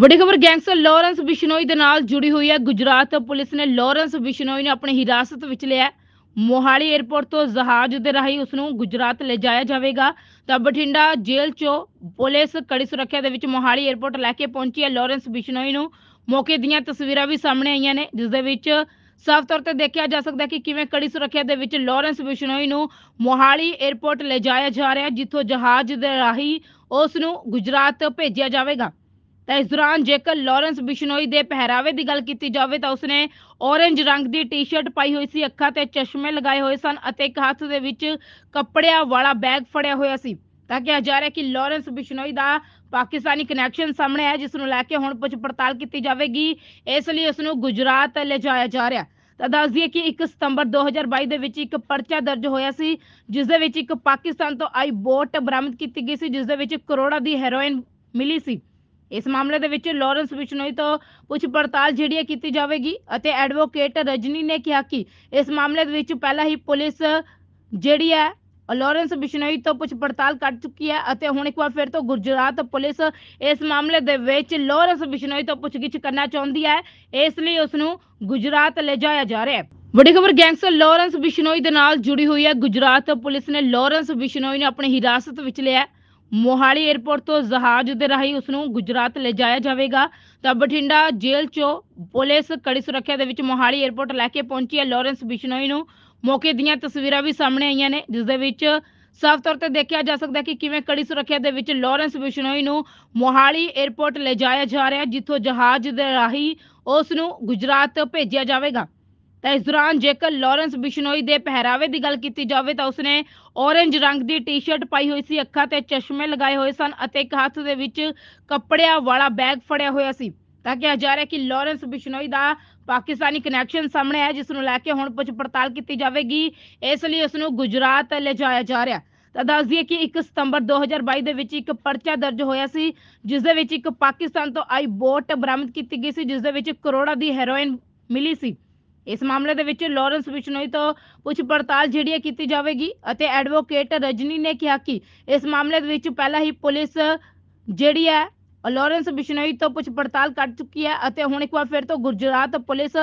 ਵੱਡੀ ਖਬਰ gangster Lawrence Bishnoi ਦੇ ਨਾਲ ਜੁੜੀ ਹੋਈ ਹੈ ਗੁਜਰਾਤ ਪੁਲਿਸ ਨੇ ਲਾਰੈਂਸ ਬਿਸ਼ਨੋਈ ਨੂੰ ਆਪਣੀ ਹਿਰਾਸਤ ਵਿੱਚ ਲਿਆ ਮੋਹਾਲੀ 에ਅਰਪੋਰਟ ਤੋਂ ਜਹਾਜ਼ ਦੇ ਰਾਹੀਂ ਉਸ ਨੂੰ ਗੁਜਰਾਤ ਲੈ ਜਾਇਆ ਜਾਵੇਗਾ ਤਾਂ ਬਠਿੰਡਾ ਜੇਲ੍ਹ 'ਚੋਂ ਪੁਲਿਸ ਕੜੀ ਸੁਰੱਖਿਆ ਦੇ ਵਿੱਚ ਮੋਹਾਲੀ 에ਅਰਪੋਰਟ ਲੈ ਕੇ ਪਹੁੰਚੀ ਹੈ ਲਾਰੈਂਸ ਬਿਸ਼ਨੋਈ ਨੂੰ ਮੌਕੇ ਦੀਆਂ ਤਸਵੀਰਾਂ ਵੀ ਸਾਹਮਣੇ ਆਈਆਂ ਨੇ ਜਿਸ ਦੇ ਵਿੱਚ ਸਾਫ਼ ਤੌਰ ਤੇ ਦੇਖਿਆ ਜਾ ਸਕਦਾ ਕਿ ਕਿਵੇਂ ਕੜੀ ਸੁਰੱਖਿਆ ਦੇ ਵਿੱਚ ਲਾਰੈਂਸ ਬਿਸ਼ਨੋਈ ਨੂੰ ਮੋਹਾਲੀ 에ਅਰਪੋਰਟ ਲੈ ਜਾਇਆ ਜਾ ਰਿਹਾ ਜਿੱਥੋਂ ਜਹਾਜ਼ ਦੇ ਰਾਹੀਂ ਉਸ ਨੂੰ ਗੁਜਰਾਤ ਭੇਜਿਆ ਜਾਵੇਗਾ ਤਾਂ ਇਸ ਦੌਰਾਨ ਜੇਕਰ ਲਾਰੈਂਸ ਬਿਸ਼ਨੋਈ ਦੇ ਪਹਿਰਾਵੇ ਦੀ ਗੱਲ ਕੀਤੀ ਜਾਵੇ ਤਾਂ ਉਸਨੇ ਔਰੇਂਜ ਰੰਗ ਦੀ ਟੀ-ਸ਼ਰਟ ਪਾਈ ਹੋਈ ਸੀ ਅੱਖਾਂ ਤੇ ਚਸ਼ਮੇ ਲਗਾਏ ਹੋਏ ਸਨ ਅਤੇ ਇੱਕ ਹੱਥ ਦੇ ਵਿੱਚ ਕੱਪੜਿਆਂ ਵਾਲਾ ਬੈਗ ਫੜਿਆ ਹੋਇਆ ਸੀ ਤਾਂ ਕਿਹਾ ਜਾ ਰਿਹਾ ਕਿ ਲਾਰੈਂਸ ਬਿਸ਼ਨੋਈ ਦਾ ਪਾਕਿਸਤਾਨੀ ਕਨੈਕਸ਼ਨ ਸਾਹਮਣੇ ਆਇਆ ਜਿਸ ਨੂੰ ਲੈ ਕੇ ਹੁਣ ਪੁੱਛ ਪੜਤਾਲ ਕੀਤੀ ਜਾਵੇਗੀ ਇਸ ਲਈ ਉਸ ਨੂੰ ਗੁਜਰਾਤ ਲਿਜਾਇਆ ਜਾ ਰਿਹਾ ਤਾਂ ਦੱਸ ਦਈਏ ਕਿ 1 ਸਤੰਬਰ 2022 ਦੇ ਵਿੱਚ ਇੱਕ ਪਰਚਾ ਦਰਜ ਹੋਇਆ ਸੀ ਜਿਸ ਦੇ ਵਿੱਚ ਇੱਕ ਪਾਕਿਸਤਾਨ ਤੋਂ ਆਈ ਬੋਟ ਬਰਾਮਦ ਕੀਤੀ ਗਈ ਸੀ ਜਿਸ ਦੇ ਵਿੱਚ ਕਰੋੜਾਂ ਦੀ ਹੈਰੋਇਨ ਮਿਲੀ ਸੀ ਇਸ ਮਾਮਲੇ ਦੇ ਵਿੱਚ ਲਾਰੈਂਸ ਬਿਸ਼ਨੋਈ ਤੋਂ ਪੁੱਛ ਪੜਤਾਲ ਜਿਹੜੀ ਕੀਤੀ ਜਾਵੇਗੀ ਅਤੇ ਐਡਵੋਕੇਟ ਰਜਨੀ ਨੇ ਕਿਹਾ ਕਿ ਇਸ ਮਾਮਲੇ ਦੇ ਵਿੱਚ ਪਹਿਲਾਂ ਹੀ ਪੁਲਿਸ ਜਿਹੜੀ ਹੈ ਲਾਰੈਂਸ ਬਿਸ਼ਨੋਈ ਤੋਂ ਪੁੱਛ ਪੜਤਾਲ ਕਰ ਚੁੱਕੀ ਹੈ ਅਤੇ ਹੁਣ ਇੱਕ ਵਾਰ ਫਿਰ ਤੋਂ ਗੁਜਰਾਤ ਪੁਲਿਸ ਇਸ ਮਾਮਲੇ ਦੇ ਵਿੱਚ ਲਾਰੈਂਸ ਬਿਸ਼ਨੋਈ ਤੋਂ ਪੁੱਛਗਿੱਛ ਕਰਨਾ ਚਾਹੁੰਦੀ ਹੈ ਇਸ ਲਈ ਉਸ ਨੂੰ ਗੁਜਰਾਤ ਲੈ ਜਾਇਆ ਜਾ ਰਿਹਾ ਹੈ ਵੱਡੀ ਖਬਰ ਗੈਂਗਸਟਰ ਲਾਰੈਂਸ ਬਿਸ਼ਨੋਈ ਦੇ ਨਾਲ ਜੁੜੀ ਹੋਈ ਹੈ ਗੁਜਰਾਤ ਪੁਲਿਸ ਨੇ ਲਾਰੈਂਸ ਬਿਸ਼ਨੋਈ ਨੂੰ ਆਪਣੀ ਹਿਰਾਸਤ ਵਿੱਚ ਲਿਆ ਹੈ ਮੋਹਾਲੀ 에어ਪੋਰਟ ਤੋਂ ਜਹਾਜ਼ ਦੇ ਰਾਹੀਂ ਉਸ ਨੂੰ ਗੁਜਰਾਤ ਲੈ ਜਾਇਆ ਜਾਵੇਗਾ ਤਾਂ ਬਠਿੰਡਾ ਜੇਲ੍ਹ 'ਚੋਂ ਪੁਲਿਸ ਕੜੀ ਸੁਰੱਖਿਆ ਦੇ ਵਿੱਚ ਮੋਹਾਲੀ 에어ਪੋਰਟ ਲੈ ਕੇ ਪਹੁੰਚੀ ਹੈ ਲਾਰੈਂਸ ਬਿਸ਼ਨੋਈ ਨੂੰ ਮੌਕੇ ਦੀਆਂ ਤਸਵੀਰਾਂ ਵੀ ਸਾਹਮਣੇ ਆਈਆਂ ਨੇ ਜਿਸ ਦੇ ਵਿੱਚ ਸਾਫ਼ ਤੌਰ ਤੇ ਦੇਖਿਆ ਜਾ ਸਕਦਾ ਕਿ ਕਿਵੇਂ ਕੜੀ ਸੁਰੱਖਿਆ ਦੇ ਵਿੱਚ ਲਾਰੈਂਸ ਬਿਸ਼ਨੋਈ ਨੂੰ ਮੋਹਾਲੀ 에어ਪੋਰਟ ਲੈ ਜਾਇਆ ਜਾ ਰਿਹਾ ਜਿੱਥੋਂ ਜਹਾਜ਼ ਦੇ ਰਾਹੀਂ ਉਸ ਨੂੰ ਗੁਜਰਾਤ ਭੇਜਿਆ ਜਾਵੇਗਾ ਤਾਂ ਇਸ ਦੌਰਾਨ ਜੇਕਰ ਲਾਰੈਂਸ ਬਿਸ਼ਨੋਈ ਦੇ ਪਹਿਰਾਵੇ ਦੀ ਗੱਲ ਕੀਤੀ ਜਾਵੇ ਤਾਂ ਉਸਨੇ ਔਰੇਂਜ ਰੰਗ ਦੀ ਟੀ-ਸ਼ਰਟ ਪਾਈ ਹੋਈ ਸੀ ਅੱਖਾਂ ਤੇ ਚਸ਼ਮੇ ਲਗਾਏ ਹੋਏ ਸਨ ਅਤੇ ਇੱਕ ਹੱਥ ਦੇ ਵਿੱਚ ਕੱਪੜਿਆਂ ਵਾਲਾ ਬੈਗ ਫੜਿਆ ਹੋਇਆ ਸੀ ਤਾਂ ਕਿਹਾ ਜਾ ਰਿਹਾ ਕਿ ਲਾਰੈਂਸ ਬਿਸ਼ਨੋਈ ਦਾ ਪਾਕਿਸਤਾਨੀ ਕਨੈਕਸ਼ਨ ਸਾਹਮਣੇ ਆਇਆ ਜਿਸ ਨੂੰ ਲੈ ਕੇ ਹੁਣ ਪੁੱਛ ਪੜਤਾਲ ਕੀਤੀ ਜਾਵੇਗੀ ਇਸ ਲਈ ਉਸ ਨੂੰ ਗੁਜਰਾਤ ਲਿਜਾਇਆ ਜਾ ਰਿਹਾ ਤਾਂ ਦੱਸ ਦਈਏ ਕਿ 1 ਸਤੰਬਰ 2022 ਦੇ ਵਿੱਚ ਇੱਕ ਪਰਚਾ ਦਰਜ ਹੋਇਆ ਸੀ ਜਿਸ ਦੇ ਵਿੱਚ ਇੱਕ ਪਾਕਿਸਤਾਨ ਤੋਂ ਆਈ ਬੋਟ ਬਰਾਮਦ ਕੀਤੀ ਗਈ ਸੀ ਜਿਸ ਦੇ ਵਿੱਚ ਕਰੋੜਾਂ ਦੀ ਹੈਰੋਇਨ ਮਿਲੀ ਸੀ ਇਸ ਮਾਮਲੇ ਦੇ ਵਿੱਚ ਲਾਰੈਂਸ ਬਿਸ਼ਨੋਈ ਤੋਂ ਪੁੱਛ ਪੜਤਾਲ ਜਿਹੜੀ ਹੈ ਕੀਤੀ ਜਾਵੇਗੀ ਅਤੇ ਐਡਵੋਕੇਟ ਰਜਨੀ ਨੇ ਕਿਹਾ ਕਿ ਇਸ ਮਾਮਲੇ ਦੇ ਵਿੱਚ ਪਹਿਲਾਂ ਹੀ ਪੁਲਿਸ ਜਿਹੜੀ ਹੈ ਲਾਰੈਂਸ ਬਿਸ਼ਨੋਈ ਤੋਂ ਪੁੱਛ ਪੜਤਾਲ ਕਰ ਚੁੱਕੀ ਹੈ ਅਤੇ ਹੁਣ ਇੱਕ ਵਾਰ ਫਿਰ ਤੋਂ ਗੁਜਰਾਤ ਪੁਲਿਸ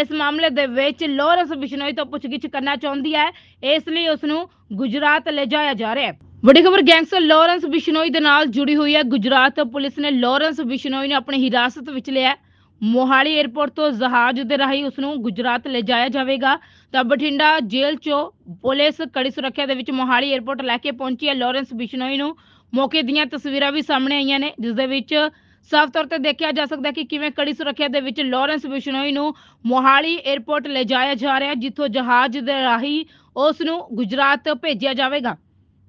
ਇਸ ਮਾਮਲੇ ਦੇ ਵਿੱਚ ਲਾਰੈਂਸ ਬਿਸ਼ਨੋਈ ਤੋਂ ਪੁੱਛਗਿੱਛ ਕਰਨਾ ਚਾਹੁੰਦੀ ਹੈ ਇਸ ਲਈ ਉਸ ਨੂੰ ਗੁਜਰਾਤ ਲਿਜਾਇਆ ਜਾ ਰਿਹਾ ਹੈ ਵੱਡੀ ਖਬਰ ਗੈਂਗਸਟਰ ਲਾਰੈਂਸ ਬਿਸ਼ਨੋਈ ਦੇ ਨਾਲ ਜੁੜੀ ਹੋਈ ਹੈ ਗੁਜਰਾਤ ਪੁਲਿਸ ਨੇ ਲਾਰੈਂਸ ਬਿਸ਼ਨੋਈ ਨੂੰ ਆਪਣੀ ਹਿਰਾਸਤ ਵਿੱਚ ਲਿਆ ਮੋਹਾਲੀ 에어ਪੋਰਟ ਤੋਂ ਜਹਾਜ਼ ਦੇ ਰਾਹੀਂ ਉਸ ਨੂੰ ਗੁਜਰਾਤ ਲੈ ਜਾਇਆ ਜਾਵੇਗਾ ਤਾਂ ਬਠਿੰਡਾ ਜੇਲ੍ਹ 'ਚੋਂ ਪੁਲਿਸ ਕੜੀ ਸੁਰੱਖਿਆ ਦੇ ਵਿੱਚ ਮੋਹਾਲੀ 에어ਪੋਰਟ ਲੈ ਕੇ ਪਹੁੰਚੀ ਹੈ ਲਾਰੈਂਸ ਬਿਸ਼ਨੋਈ ਨੂੰ ਮੌਕੇ ਦੀਆਂ ਤਸਵੀਰਾਂ ਵੀ ਸਾਹਮਣੇ ਆਈਆਂ ਨੇ ਜਿਸ ਦੇ ਵਿੱਚ ਸਾਫ਼ ਤੌਰ ਤੇ ਦੇਖਿਆ ਜਾ ਸਕਦਾ ਕਿ ਕਿਵੇਂ ਕੜੀ ਸੁਰੱਖਿਆ ਦੇ ਵਿੱਚ ਲਾਰੈਂਸ ਬਿਸ਼ਨੋਈ ਨੂੰ ਮੋਹਾਲੀ ਲੈ ਜਾਇਆ ਜਾ ਰਿਹਾ ਜਿੱਥੋਂ ਜਹਾਜ਼ ਦੇ ਰਾਹੀਂ ਉਸ ਨੂੰ ਗੁਜਰਾਤ ਭੇਜਿਆ ਜਾਵੇਗਾ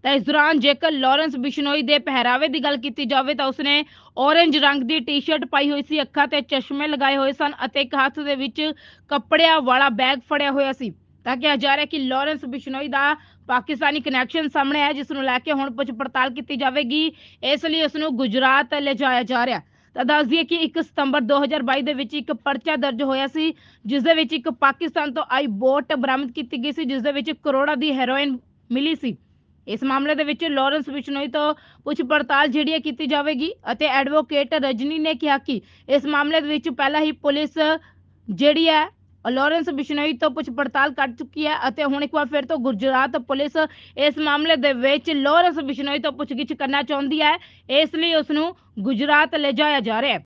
ਤਾਂ ਇਸ ਦੌਰਾਨ ਜੇਕਰ ਲਾਰੈਂਸ ਬਿਸ਼ਨੋਈ ਦੇ ਪਹਿਰਾਵੇ ਦੀ ਗੱਲ ਕੀਤੀ ਜਾਵੇ ਤਾਂ ਉਸਨੇ ਔਰੇਂਜ ਰੰਗ ਦੀ ਟੀ-ਸ਼ਰਟ ਪਾਈ ਹੋਈ ਸੀ ਅੱਖਾਂ ਤੇ ਚਸ਼ਮੇ ਲਗਾਏ ਹੋਏ ਸਨ ਅਤੇ ਇੱਕ ਹੱਥ ਦੇ ਵਿੱਚ ਕੱਪੜਿਆਂ ਵਾਲਾ ਬੈਗ ਫੜਿਆ ਹੋਇਆ ਸੀ ਤਾਂ ਕਿਹਾ ਜਾ ਰਿਹਾ ਕਿ ਲਾਰੈਂਸ ਬਿਸ਼ਨੋਈ ਦਾ ਪਾਕਿਸਤਾਨੀ ਕਨੈਕਸ਼ਨ ਸਾਹਮਣੇ ਆਇਆ ਜਿਸ ਨੂੰ ਲੈ ਕੇ ਹੁਣ ਪੁੱਛ ਪੜਤਾਲ ਕੀਤੀ ਜਾਵੇਗੀ ਇਸ ਲਈ ਉਸ ਨੂੰ ਗੁਜਰਾਤ ਲਿਜਾਇਆ ਜਾ ਰਿਹਾ ਤਾਂ ਦੱਸ ਦਈਏ ਕਿ 1 ਸਤੰਬਰ 2022 ਦੇ ਵਿੱਚ ਇੱਕ ਪਰਚਾ ਦਰਜ ਹੋਇਆ ਸੀ ਜਿਸ ਦੇ ਵਿੱਚ ਇੱਕ ਪਾਕਿਸਤਾਨ ਤੋਂ ਆਈ ਬੋਟ ਬਰਾਮਦ ਕੀਤੀ ਗਈ ਸੀ ਜਿਸ ਦੇ ਵਿੱਚ ਕਰੋੜਾਂ ਦੀ ਹੈਰੋਇਨ ਮਿਲੀ ਸੀ ਇਸ ਮਾਮਲੇ ਦੇ ਵਿੱਚ ਲਾਰੈਂਸ ਬਿਸ਼ਨੋਈ ਤੋਂ ਪੁੱਛ ਪੜਤਾਲ ਜਿਹੜੀ ਕੀਤੀ ਜਾਵੇਗੀ ਅਤੇ ਐਡਵੋਕੇਟ ਰਜਨੀ ਨੇ ਕਿਹਾ ਕਿ ਇਸ ਮਾਮਲੇ ਦੇ ਵਿੱਚ ਪਹਿਲਾਂ ਹੀ ਪੁਲਿਸ ਜਿਹੜੀ ਹੈ ਲਾਰੈਂਸ ਬਿਸ਼ਨੋਈ ਤੋਂ ਪੁੱਛ ਪੜਤਾਲ ਕਰ ਚੁੱਕੀ ਹੈ ਅਤੇ ਹੁਣ ਇੱਕ ਵਾਰ ਫਿਰ ਤੋਂ ਗੁਜਰਾਤ ਪੁਲਿਸ ਇਸ ਮਾਮਲੇ ਦੇ ਵਿੱਚ ਲਾਰੈਂਸ ਬਿਸ਼ਨੋਈ ਤੋਂ ਪੁੱਛਗਿੱਛ ਕਰਨਾ ਚਾਹੁੰਦੀ ਹੈ ਇਸ ਲਈ ਉਸ ਨੂੰ ਗੁਜਰਾਤ ਲਿਜਾਇਆ ਜਾ ਰਿਹਾ ਹੈ